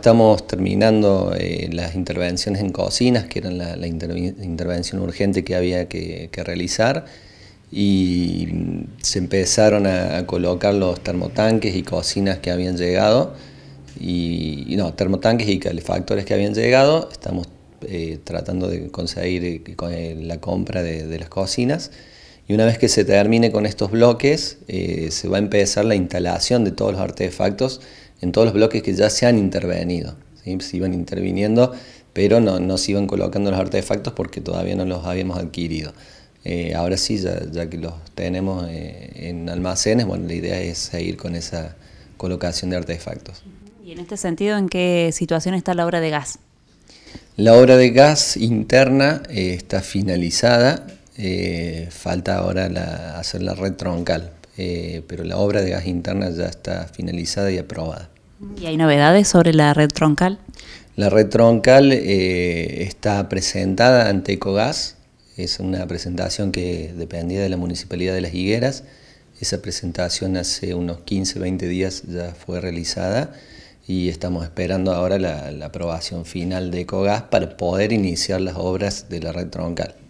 Estamos terminando eh, las intervenciones en cocinas, que eran la, intervención urgente que había que, realizar, y se empezaron a, colocar los termotanques y cocinas que habían llegado, y, no, termotanques y calefactores que habían llegado. Estamos eh, tratando de conseguir eh, la compra de, las cocinas. Y una vez que se termine con estos bloques, se va a empezar la instalación de todos los artefactos en todos los bloques que ya se han intervenido. Se iban interviniendo, pero no, se iban colocando los artefactos porque todavía no los habíamos adquirido. Eh, ahora sí, ya, que los tenemos eh, en almacenes, bueno, la idea es seguir con esa colocación de artefactos. Y en este sentido, ¿en qué situación está la obra de gas? La obra de gas interna eh, está finalizada, falta ahora hacer la red troncal, pero la obra de gas interna ya está finalizada y aprobada. ¿Y hay novedades sobre la red troncal? La red troncal eh, está presentada ante Ecogas, es una presentación que dependía de la Municipalidad de Las Higueras. Esa presentación hace unos 15, 20 días ya fue realizada y estamos esperando ahora la, la aprobación final de Ecogas para poder iniciar las obras de la red troncal.